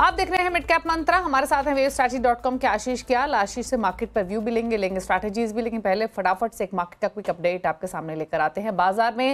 आप देख रहे हैं मिड कैप मंत्रा हमारे साथ हैं वेव स्ट्रैटी डॉट कॉम के आशीष क्याल आशीष से मार्केट पर व्यू भी लेंगे लेंगे स्ट्रैटेजीज भी लेकिन पहले फटाफट से एक मार्केट का क्विक अपडेट आपके सामने लेकर आते हैं बाजार में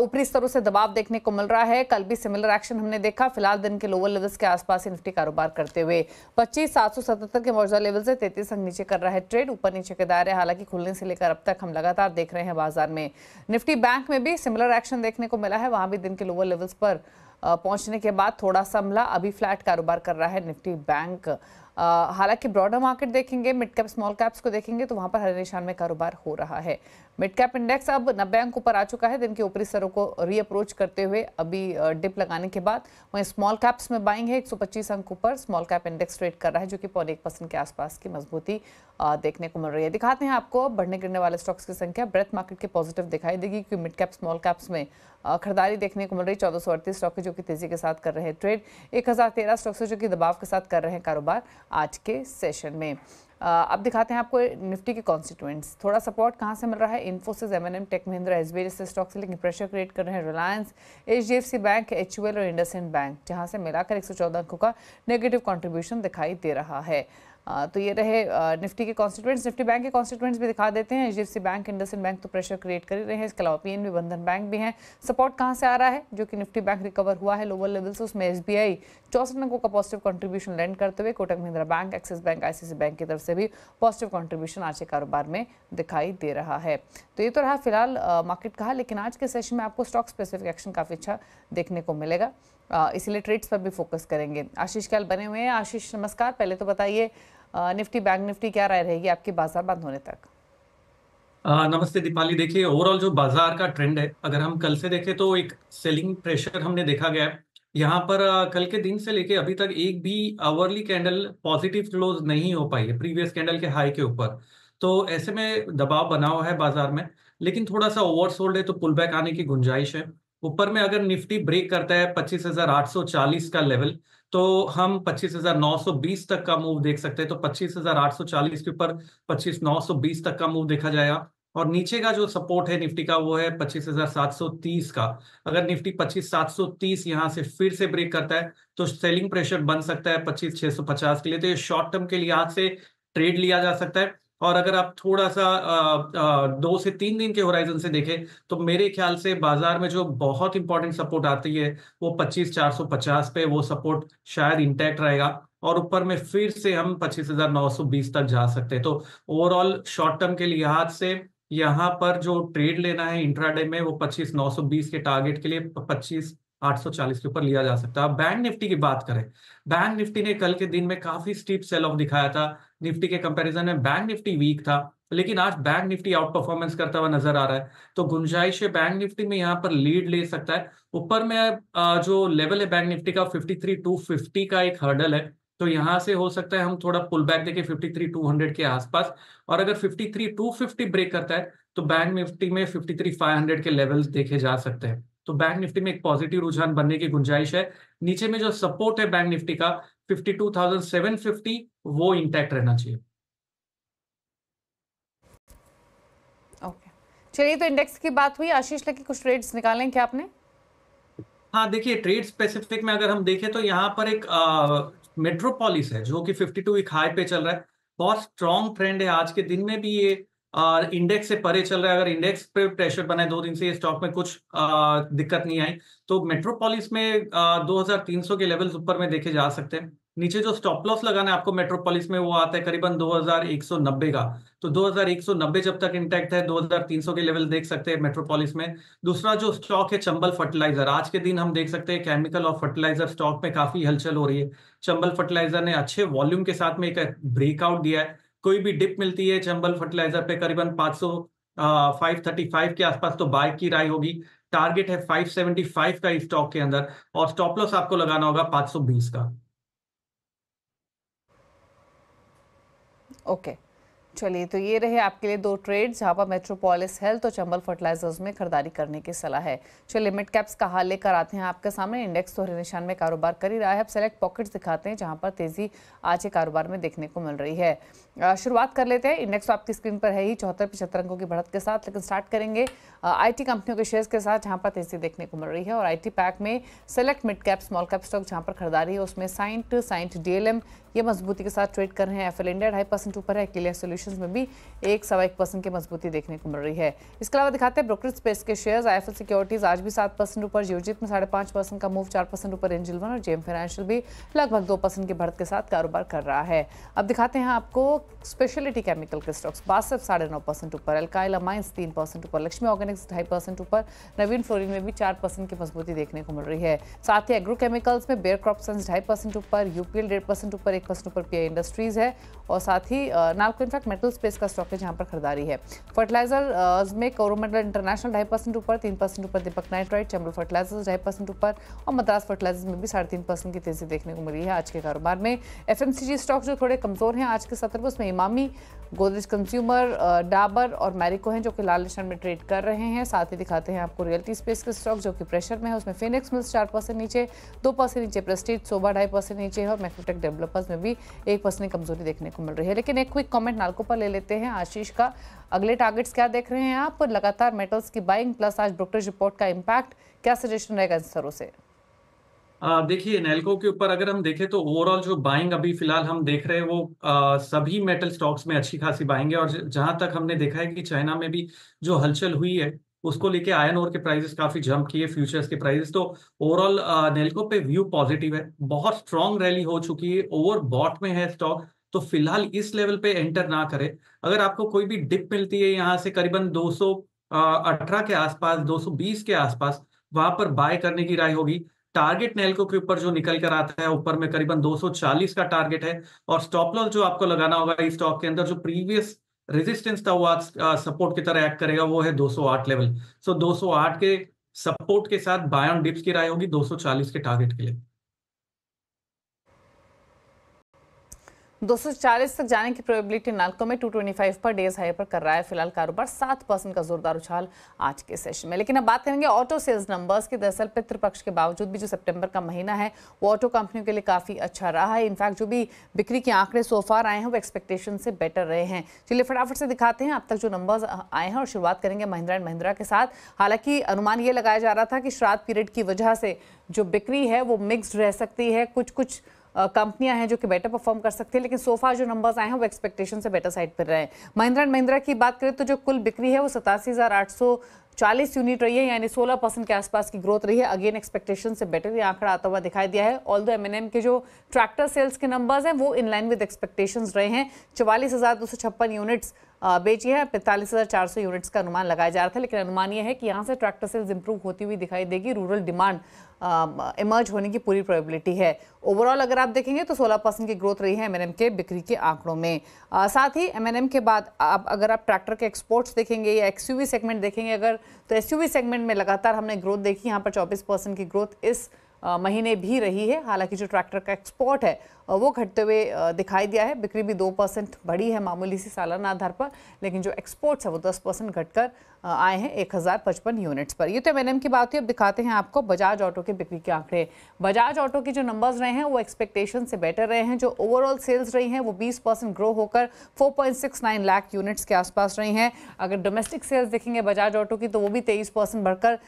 ऊपरी स्तरों से दबाव देखने को मिल रहा है कल भी सिमिलर एक्शन हमने देखा फिलहाल दिन के लोअर लेवल्स के आसपास निफ्टी कारोबार करते हुए पच्चीस के मौजूदा लेवल से तैतीस अंक नीचे कर रहा है ट्रेड ऊपर नीचे के दायरे हालांकि खुलने से लेकर अब तक हम लगातार देख रहे हैं बाजार में निफ्टी बैंक में भी सिमिलर एक्शन देखने को मिला है वहां भी दिन के लोअर लेवल्स पर पहुंचने के बाद थोड़ा सा अभी फ्लैट कारोबार कर रहा है निफ्टी बैंक हालांकि ब्रॉडर मार्केट देखेंगे मिड कैप स्मॉल कैप्स को देखेंगे तो वहां पर हरे निशान में कारोबार हो रहा है मिड कैप इंडेक्स अब नब्बे अंक ऊपर आ चुका है दिन के ऊपरी स्तरों को रीअप्रोच करते हुए अभी डिप लगाने के बाद वहीं स्मॉल कैप्स में बाइंग है 125 अंक ऊपर स्मॉल कैप इंडेक्स ट्रेड कर रहा है जो कि पौने एक परसेंट के आसपास की मजबूती देखने को मिल रही है दिखाते हैं आपको बढ़ने गिरने वाले स्टॉक्स की संख्या ब्रेथ मार्केट के पॉजिटिव दिखाई देगी क्योंकि मिड कैप स्मॉल कैप्स में खरीदारी देखने को मिल रही चौदह सौ अड़तीस स्टॉक जो कि तेजी के साथ कर रहे हैं ट्रेड एक हज़ार तेरह स्टॉक्स जो कि दबाव के साथ कर रहे हैं कारोबार आज के सेशन में अब दिखाते हैं आपको निफ्टी के कॉन्स्टिट्यूएंट्स थोड़ा सपोर्ट कहाँ से मिल रहा है Infosys M and M tech Mahindra S B जैसे स्टॉक से लेकिन प्रेशर क्रिएट कर रहे हैं Reliance H D F C bank H और इंडसइंड बैंक जहाँ से मिलाकर एक सौ चौदह अंकों का नेगेटिव कॉन्ट्रीब्यूशन दिखाई दे रहा है तो ये रहे निफ्टी के कॉन्स्टिट्यूंट्स निफ्टी बैंक के कॉन्स्टिट्यूंट्स भी दिखा देते हैं एच बैंक इंडस बैंक तो प्रेशर क्रिएट कर रहे हैं इसके अलावा पी बंधन बैंक भी हैं सपोर्ट कहाँ से आ रहा है जो कि निफ्टी बैंक रिकवर हुआ है लोअर लेवल से उसमें एस बी आई चौसठ अंकों का पॉजिटिव कॉन्ट्रीब्यूशन लैंड करते हुए Kotak Mahindra bank Axis bank I bank की तरफ से भी पॉजिटिव कॉन्ट्रीब्यूशन आज के कारोबार में दिखाई दे रहा है तो ये तो रहा फिलहाल मार्केट कहा लेकिन आज के सेशन में आपको स्टॉक स्पेसिफिक एक्शन काफ़ी अच्छा देखने को मिलेगा इसलिए ट्रेड्स पर भी फोकस करेंगे आशीष क्याल बने हुए हैं आशीष नमस्कार पहले तो बताइए निफ्टी बैंक निफ्टी क्या राय रहेगी आपके बाजार बंद होने तक आ, नमस्ते दीपाली देखिए ओवरऑल जो बाजार का ट्रेंड है अगर हम कल से देखें तो एक सेलिंग प्रेशर हमने देखा गया है यहाँ पर कल के दिन से लेके अभी तक एक भी आवरली कैंडल पॉजिटिव क्लोज नहीं हो पाई है प्रीवियस कैंडल के हाई के ऊपर तो ऐसे में दबाव बना हुआ है बाजार में लेकिन थोड़ा सा ओवरसोल्ड है तो पुल बैक आने की गुंजाइश है ऊपर में अगर निफ्टी ब्रेक करता है 25,840 का लेवल तो हम 25,920 तक का मूव देख सकते हैं तो 25,840 के ऊपर 25,920 तक का मूव देखा जाएगा और नीचे का जो सपोर्ट है निफ्टी का वो है 25,730 का अगर निफ्टी 25,730 यहाँ से फिर से ब्रेक करता है तो सेलिंग प्रेशर बन सकता है 25,650 के लिए तो ये शॉर्ट टर्म के लिहाज से ट्रेड लिया जा सकता है और अगर आप थोड़ा सा आ, आ, दो से तीन दिन के होराइजन से देखें तो मेरे ख्याल से बाजार में जो बहुत इंपॉर्टेंट सपोर्ट आती है वो पच्चीस चार सौ पचास पे वो सपोर्ट शायद इंटैक्ट रहेगा और ऊपर में फिर से हम पच्चीस हजार नौ सौ बीस तक जा सकते हैं तो ओवरऑल शॉर्ट टर्म के लिहाज से यहाँ पर जो ट्रेड लेना है इंट्राडे में वो पच्चीस नौ सौ बीस के टारगेट के लिए पच्चीस 840 के ऊपर लिया जा सकता है अब बैंक निफ्टी की बात करें बैंक निफ्टी ने कल के दिन में काफी स्टीप सेल ऑफ दिखाया था निफ्टी के कंपैरिजन में बैंक निफ्टी वीक था लेकिन आज बैंक निफ्टी आउट परफॉर्मेंस करता हुआ नजर आ रहा है तो गुंजाइश है बैंक निफ्टी में यहाँ पर लीड ले सकता है ऊपर में जो लेवल है बैंक निफ्टी का फिफ्टी का एक हर्डल है तो यहाँ से हो सकता है हम थोड़ा पुल बैक देके 53,200 के आसपास और अगर फिफ्टी ब्रेक करता है तो बैंक निफ्टी में 53,500 के लेवल्स देखे जा सकते हैं तो बैंक निफ्टी में एक पॉजिटिव रुझान बनने की गुंजाइश है नीचे में जो सपोर्ट है बैंक निफ्टी का 52,750 वो इंटैक्ट रहना चाहिए ओके चलिए तो इंडेक्स की बात हुई आशीष लगी कुछ ट्रेड्स निकालें क्या आपने हाँ देखिए ट्रेड स्पेसिफिक में अगर हम देखें तो यहाँ पर एक मेट्रोपॉलिस है जो कि 52 एक हाई पे चल रहा है बहुत स्ट्रॉन्ग ट्रेंड है आज के दिन में भी ये और इंडेक्स से परे चल रहा है अगर इंडेक्स पे प्रेशर बना है दो दिन से स्टॉक में कुछ आ, दिक्कत नहीं आई तो मेट्रोपोलिस में आ, 2300 के लेवल्स ऊपर में देखे जा सकते हैं नीचे जो स्टॉप लॉस लगाना है आपको मेट्रोपोलिस में वो आता है करीबन 2190 का तो 2190 जब तक इंटैक्ट है 2300 के लेवल देख सकते हैं मेट्रोपोलिस में दूसरा जो स्टॉक है चंबल फर्टिलाइजर आज के दिन हम देख सकते हैं केमिकल और फर्टिलाइजर स्टॉक में काफी हलचल हो रही है चंबल फर्टिलाइजर ने अच्छे वॉल्यूम के साथ में एक ब्रेकआउट दिया है कोई भी डिप मिलती है चंबल फर्टिलाइजर पे करीबन 500 535 के आसपास तो बाय की राय होगी टारगेट है 575 का स्टॉक के अंदर और स्टॉप लॉस आपको लगाना होगा 520 का ओके okay. चलिए तो ये रहे आपके लिए दो ट्रेड पर मेट्रोपोलिस हेल्थ और चंबल फर्टिलाइजर्स में खरीदारी करने की सलाह है चलिए मिड कैप्स का हाल लेकर आते हैं आपके सामने इंडेक्स तो निशान में कारोबार कर ही रहा है अब सेलेक्ट पॉकेट्स दिखाते हैं जहाँ पर तेजी आज के कारोबार में देखने को मिल रही है शुरुआत कर लेते हैं इंडेक्स तो आपकी स्क्रीन पर है ही चौहत्तर पिछहत्तर अंकों की बढ़त के साथ लेकिन स्टार्ट करेंगे आईटी कंपनियों के शेयर्स के साथ जहां पर तेजी देखने को मिल रही है और आईटी पैक में select mid cap small cap stock जहां पर खरीदारी है उसमें साइंट साइंट डीएलएम ये मजबूती के साथ ट्रेड कर रहे हैं एफ एल इंडिया ढाई परसेंट ऊपर है क्लियर सोल्यूशन में भी एक सवा एक परसेंट की मजबूती देखने को मिल रही है इसके अलावा दिखाते हैं ब्रोकरेज स्पेस के शेयर्स आई सिक्योरिटीज आज भी सात परसेंट ऊपर जियोजित में साढ़े पाँच परसेंट का मूव चार परसेंट ऊपर एंजिल वन और जेएम फाइनेंशियल भी लगभग दो परसेंट की बढ़त के साथ कारोबार कर रहा है अब दिखाते हैं आपको स्पेशलिटी केमिकल के स्टॉक्स बासठ साढ़े नौ परसेंट ऊपर अल्काइल अमाइंस तीन परसेंट ऊपर लक्ष्मी ऑर्गेनिक्स ढाई परसेंट ऊपर नवीन फ्लोरिन में भी चार परसेंट की मजबूती देखने को मिल रही है साथ ही एग्रोकेमिकल्स में बेयर क्रॉप साइंस ढाई परसेंट ऊपर यूपीएल डेढ़ परसेंट ऊपर एक परसेंट ऊपर पी इंडस्ट्रीज है और साथ ही नालको इनफैक्ट मेटल स्पेस का स्टॉक है जहाँ पर खरीदारी है फर्टिलाइजर में कोरोमंडल इंटरनेशनल ढाई परसेंट ऊपर तीन परसेंट ऊपर दीपक नाइट्राइट चंबल फर्टिलाइजर्स ढाई परसेंट ऊपर और मद्रास फर्टिलाइजर्स में भी साढ़े तीन परसेंट की तेजी देखने को मिली है आज के कारोबार में एफ स्टॉक जो थोड़े कमजोर हैं आज के सत्र को उसमें इमामी गोदरेज कंज्यूमर डाबर और मैरिको हैं जो कि लाल निशान में ट्रेड कर रहे हैं साथ ही दिखाते हैं आपको रियल्टी स्पेस के स्टॉक जो कि प्रेशर में है उसमें फिनिक्स मिल्स चार परसेंट नीचे दो परसेंट नीचे प्रस्टीज सोबा ढाई परसेंट नीचे है और मैक्रोटेक डेवलपर्स में भी एक परसेंट कमजोरी देखने को मिल रही है लेकिन एक क्विक कॉमेंट नालको पर ले लेते हैं आशीष का अगले टारगेट्स क्या देख रहे हैं आप लगातार मेटल्स की बाइंग प्लस आज ब्रोकरेज रिपोर्ट का इम्पैक्ट क्या सजेशन रहेगा इन से देखिए नेलको के ऊपर अगर हम देखें तो ओवरऑल जो बाइंग अभी फिलहाल हम देख रहे हैं वो आ, सभी मेटल स्टॉक्स में अच्छी खासी बाइंग है और जहां तक हमने देखा है कि चाइना में भी जो हलचल हुई है उसको लेके आयन ओर के प्राइजेस काफी जंप किए फ्यूचर्स के प्राइजेस तो ओवरऑल नेलको पे व्यू पॉजिटिव है बहुत स्ट्रांग रैली हो चुकी है ओवर बॉट में है स्टॉक तो फिलहाल इस लेवल पे एंटर ना करें अगर आपको कोई भी डिप मिलती है यहाँ से करीबन दो के आसपास दो के आसपास वहां पर बाय करने की राय होगी टारगेट नेलको के ऊपर जो निकल कर आता है ऊपर में करीबन 240 का टारगेट है और स्टॉप लॉस जो आपको लगाना होगा इस स्टॉक के अंदर जो प्रीवियस रेजिस्टेंस था वो आज सपोर्ट की तरह एक्ट करेगा वो है 208 लेवल सो so, 208 के सपोर्ट के साथ बायोन डिप्स की राय होगी 240 के टारगेट के लिए 240 तक जाने की प्रोबेबिलिटी नालको में 225 पर डेज हाई पर कर रहा है फिलहाल कारोबार सात परसेंट का जोरदार उछाल आज के सेशन में लेकिन अब बात करेंगे ऑटो सेल्स नंबर्स की दरअसल पितृपक्ष के बावजूद भी जो सितंबर का महीना है वो ऑटो कंपनियों के लिए काफ़ी अच्छा रहा है इनफैक्ट जो भी बिक्री के आंकड़े सोफार आए हैं वो एक्सपेक्टेशन से बेटर रहे हैं चलिए फटाफट से दिखाते हैं अब तक जो नंबर्स आए हैं और शुरुआत करेंगे महिंद्रा एंड महिंद्रा के साथ हालांकि अनुमान ये लगाया जा रहा था कि श्राद्ध पीरियड की वजह से जो बिक्री है वो मिक्सड रह सकती है कुछ कुछ कंपनियां हैं जो कि बेटर परफॉर्म कर सकती हैं लेकिन सोफा जो नंबर्स आए हैं वो एक्सपेक्टेशन से बेटर साइड पर रहे हैं महिंद्रा एंड महिंद्रा की बात करें तो जो कुल बिक्री है वो सतासी हज़ार आठ सौ चालीस यूनिट रही है यानी सोलह परसेंट के आसपास की ग्रोथ रही है अगेन एक्सपेक्टेशन से बेटर ये आंकड़ा आता हुआ दिखाई दिया है ऑल दो एम के जो ट्रैक्टर सेल्स के नंबर्स हैं वो इन लाइन विद एक्सपेक्टेशन रहे हैं चवालीस हज़ार दो सौ छप्पन यूनिट्स बेची है पैंतालीस हज़ार चार सौ यूनिट्स का अनुमान लगाया जा रहा था लेकिन अनुमान यह है कि यहाँ से ट्रैक्टर सेल्स इंप्रूव होती हुई दिखाई देगी रूरल डिमांड इमर्ज um, होने की पूरी प्रोबेबिलिटी है ओवरऑल अगर आप देखेंगे तो 16 परसेंट की ग्रोथ रही है एमएनएम के बिक्री के आंकड़ों में आ, uh, साथ ही एमएनएम के बाद आप अगर आप ट्रैक्टर के एक्सपोर्ट्स देखेंगे या एक्सयूवी सेगमेंट देखेंगे अगर तो एसयूवी सेगमेंट में लगातार हमने ग्रोथ देखी यहाँ पर चौबीस की ग्रोथ इस आ, uh, महीने भी रही है हालांकि जो ट्रैक्टर का एक्सपोर्ट है uh, वो घटते हुए दिखाई दिया है बिक्री भी दो परसेंट बढ़ी है मामूली सी सालाना आधार पर लेकिन जो एक्सपोर्ट्स है वो दस परसेंट घटकर आए हैं एक हज़ार पचपन यूनिट्स पर ये तो एम की बात हुई अब दिखाते हैं आपको बजाज ऑटो के बिक्री के आंकड़े बजाज ऑटो के जो नंबर्स रहे हैं वो एक्सपेक्टेशन से बेटर रहे हैं जो ओवरऑल सेल्स रही हैं वो 20 परसेंट ग्रो होकर 4.69 लाख यूनिट्स के आसपास रही हैं अगर डोमेस्टिक सेल्स देखेंगे बजाज ऑटो की तो वो भी तेईस परसेंट बढ़कर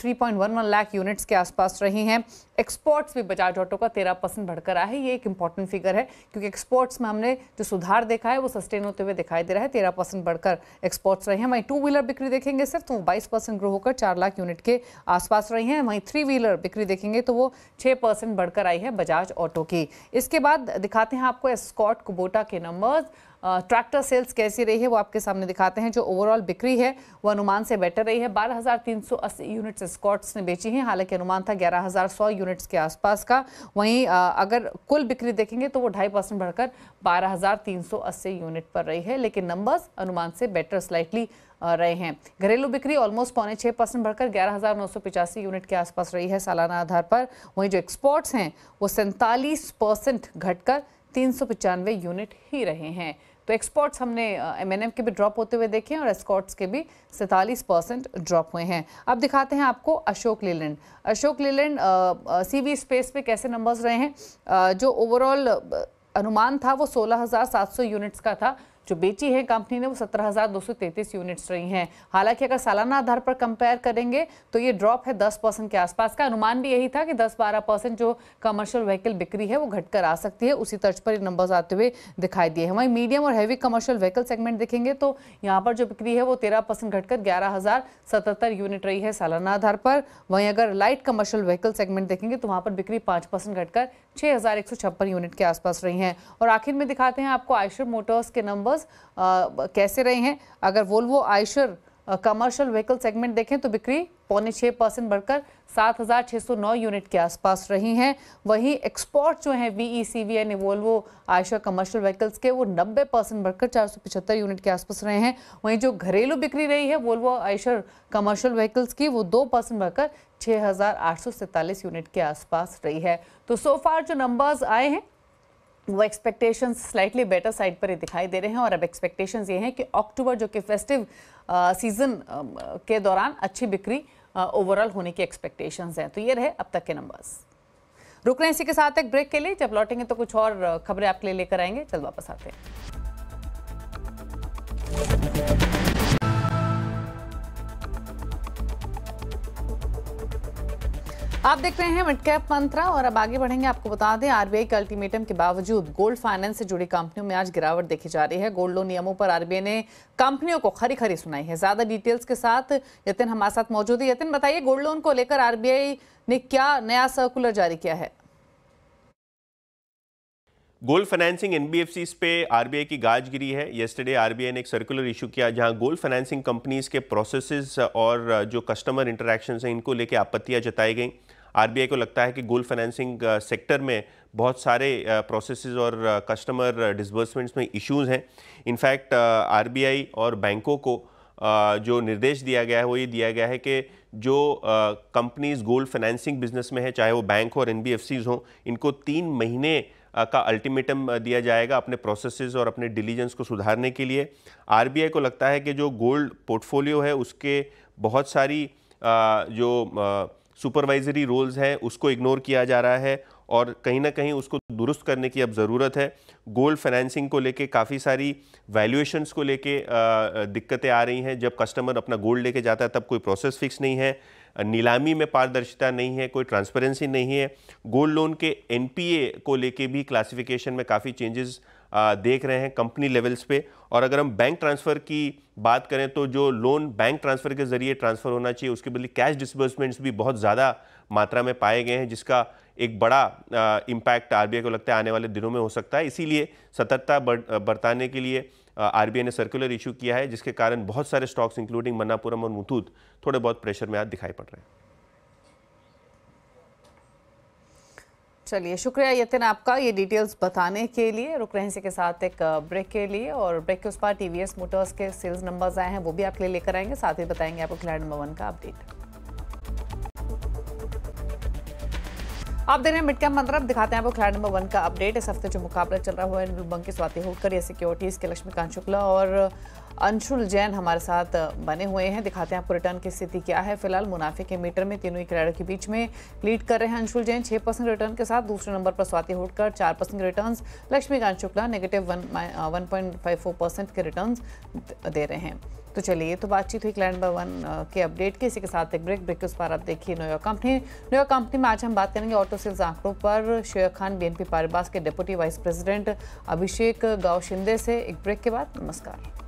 three point one one lakh units के आसपास रही हैं एक्सपोर्ट्स भी बजाज ऑटो का तेरह परसेंट बढ़कर आया है ये एक इंपॉर्टेंट फिगर है क्योंकि एक्सपोर्ट्स में हमने जो सुधार देखा है वो सस्टेन होते हुए दिखाई दे रहा है तेरह परसेंट बढ़कर एक्सपोर्ट्स रहे हैं वहीं टू व्हीलर बिक्री देखेंगे सिर्फ तो वो बाईस परसेंट ग्रो होकर चार लाख यूनिट के आसपास रही हैं वहीं थ्री व्हीलर बिक्री देखेंगे तो वो छः परसेंट बढ़कर आई है बजाज ऑटो की इसके बाद दिखाते हैं आपको एस्कॉट कुबोटा के नंबर्स ट्रैक्टर सेल्स कैसी रही है वो आपके सामने दिखाते हैं जो ओवरऑल बिक्री है वो अनुमान से बेटर रही है 12,380 यूनिट्स स्कॉट्स ने बेची हैं हालांकि अनुमान था 11,100 यूनिट्स के आसपास का वहीं अगर कुल बिक्री देखेंगे तो वो ढाई परसेंट बढ़कर 12,380 यूनिट पर रही है लेकिन नंबर्स अनुमान से बेटर स्लाइटली रहे हैं घरेलू बिक्री ऑलमोस्ट पौने छः परसेंट बढ़कर ग्यारह हज़ार नौ सौ पिचासी यूनिट के आसपास रही है सालाना आधार पर वहीं जो एक्सपोर्ट्स हैं वो सैंतालीस परसेंट घटकर तीन सौ पचानवे यूनिट ही रहे हैं तो एक्सपोर्ट्स हमने एम के भी ड्रॉप होते हुए देखे हैं और एक्सपोर्ट्स के भी सैंतालीस ड्रॉप हुए हैं अब दिखाते हैं आपको अशोक लेलैंड अशोक लेलैंड सी स्पेस पे कैसे नंबर्स रहे हैं uh, जो ओवरऑल अनुमान था वो 16,700 यूनिट्स का था जो बेची है कंपनी ने वो सत्रह यूनिट्स रही हैं हालांकि अगर सालाना आधार पर कंपेयर करेंगे तो ये ड्रॉप है दस परसेंट के आसपास का अनुमान भी यही था कि दस बारह परसेंट जो कमर्शियल व्हीकल बिक्री है वो घटकर आ सकती है उसी तर्ज पर ये नंबर्स आते हुए दिखाई दिए हैं वहीं मीडियम और हैवी कमर्शियल व्हीकल सेगमेंट देखेंगे तो यहाँ पर जो बिक्री है वो तेरह परसेंट घटकर ग्यारह यूनिट रही है सालाना आधार पर वहीं अगर लाइट कमर्शियल व्हीकल सेगमेंट देखेंगे तो वहाँ पर बिक्री पाँच परसेंट घटकर छः यूनिट के आसपास रही है और आखिर में दिखाते हैं आपको आयशर मोटर्स के नंबर नंबर्स uh, कैसे रहे हैं अगर Volvo Eicher commercial vehicle segment देखें तो बिक्री पौने छः परसेंट बढ़कर सात हज़ार छः सौ नौ यूनिट के आसपास रही हैं वहीं एक्सपोर्ट जो हैं वी ई सी वी यानी वोल्वो आयशा कमर्शियल व्हीकल्स के वो नब्बे परसेंट बढ़कर चार सौ पिछहत्तर यूनिट के आसपास रहे हैं वहीं जो घरेलू बिक्री रही है वोल्वो आयशर कमर्शियल व्हीकल्स की वो दो परसेंट बढ़कर छः यूनिट के आसपास रही है तो सो so फार जो नंबर्स आए हैं वो एक्सपेक्टेशन स्लाइटली बेटर साइड पर ही दिखाई दे रहे हैं और अब एक्सपेक्टेशन ये हैं कि अक्टूबर जो कि फेस्टिव सीजन uh, um, के दौरान अच्छी बिक्री ओवरऑल uh, होने की एक्सपेक्टेशंस हैं तो ये रहे अब तक के नंबर्स रुक रहे हैं इसी के साथ एक ब्रेक के लिए जब लौटेंगे तो कुछ और uh, खबरें आपके लिए लेकर आएंगे चल वापस आते हैं आप देख रहे हैं मिडकैप मंत्रा और अब आगे बढ़ेंगे आपको बता दें आरबीआई के अल्टीमेटम के बावजूद गोल्ड फाइनेंस से जुड़ी कंपनियों में आज गिरावट देखी जा रही है गोल्ड लोन नियमों पर आरबीआई ने कंपनियों को खरी खरी सुनाई है ज्यादा डिटेल्स के साथ यतिन हमारे साथ मौजूद है यतिन बताइए गोल्ड लोन को लेकर आरबीआई ने क्या नया सर्कुलर जारी किया है गोल्ड फाइनेंसिंग एन पे आरबीआई की गाज गिरी है येस्टरडे आरबीआई ने एक सर्कुलर इशू किया जहां गोल्ड फाइनेंसिंग कंपनीज के प्रोसेसेस और जो कस्टमर इंटरेक्शन हैं इनको लेके आपत्तियां जताई गई आरबीआई को लगता है कि गोल्ड फाइनेंसिंग सेक्टर में बहुत सारे प्रोसेसेस uh, और कस्टमर uh, डिसबर्समेंट्स uh, में इश्यूज हैं इनफैक्ट आरबीआई और बैंकों को जो निर्देश दिया गया है वो ये दिया गया है कि जो कंपनीज गोल्ड फाइनेंसिंग बिजनेस में है चाहे वो बैंक हो और एन हों इनको तीन महीने का अल्टीमेटम दिया जाएगा अपने प्रोसेसेस और अपने डिलीजेंस को सुधारने के लिए आरबीआई को लगता है कि जो गोल्ड पोर्टफोलियो है उसके बहुत सारी जो सुपरवाइजरी रोल्स हैं उसको इग्नोर किया जा रहा है और कहीं ना कहीं उसको दुरुस्त करने की अब ज़रूरत है गोल्ड फाइनेंसिंग को लेके काफ़ी सारी वैल्यूएशंस को लेके दिक्कतें आ रही हैं जब कस्टमर अपना गोल्ड लेके जाता है तब कोई प्रोसेस फिक्स नहीं है नीलामी में पारदर्शिता नहीं है कोई ट्रांसपेरेंसी नहीं है गोल्ड लोन के एन को लेके भी क्लासिफिकेशन में काफ़ी चेंजेस देख रहे हैं कंपनी लेवल्स पे और अगर हम बैंक ट्रांसफ़र की बात करें तो जो लोन बैंक ट्रांसफ़र के ज़रिए ट्रांसफ़र होना चाहिए उसके बदले कैश डिसबर्समेंट्स भी बहुत ज़्यादा मात्रा में पाए गए हैं जिसका एक बड़ा इम्पैक्ट आर को लगता है आने वाले दिनों में हो सकता है इसीलिए सतर्कता बरताने के लिए आर ने सर्कुलर इशू किया है जिसके कारण बहुत सारे स्टॉक्स इंक्लूडिंग मन्नापुरम और मुथूत थोड़े बहुत प्रेशर में आज दिखाई पड़ रहे हैं चलिए शुक्रिया यतिन आपका ये डिटेल्स बताने के लिए रुक रहे से के साथ एक ब्रेक के लिए और ब्रेक के उस पर टी मोटर्स के सेल्स नंबर्स आए हैं वो भी आपके लिए लेकर आएंगे साथ ही बताएंगे आपको खिलाड़ नंबर वन का अपडेट आप दे रहे हैं मिड कैम मंत्र दिखाते हैं आपको खिलाड़ी नंबर वन का अपडेट इस हफ्ते जो मुकाबला चल रहा हुआ है स्वाति होकर या सिक्योरिटीज़ के लक्ष्मीकांत शुक्ला और अंशुल जैन हमारे साथ बने हुए हैं दिखाते हैं आपको रिटर्न की स्थिति क्या है फिलहाल मुनाफे के मीटर में तीनों ही क्रेडर के बीच में लीड कर रहे हैं अंशुल जैन छह परसेंट रिटर्न के साथ दूसरे नंबर पर स्वाति होटकर चार percent return Laxmikant Shukla negative one one के रिटर्न दे रहे हैं तो चलिए तो बातचीत हुई क्लाइंट नंबर वन के अपडेट की इसी के साथ एक ब्रेक ब्रेक के उस पर आप देखिए न्यूयॉर्क कंपनी न्यूयॉर्क कंपनी में आज हम बात करेंगे ऑटो सेल्स आंकड़ों पर शेयर खान बीएनपी पारिबास के deputy vice president Abhishek Gav Shinde से एक ब्रेक के बाद नमस्कार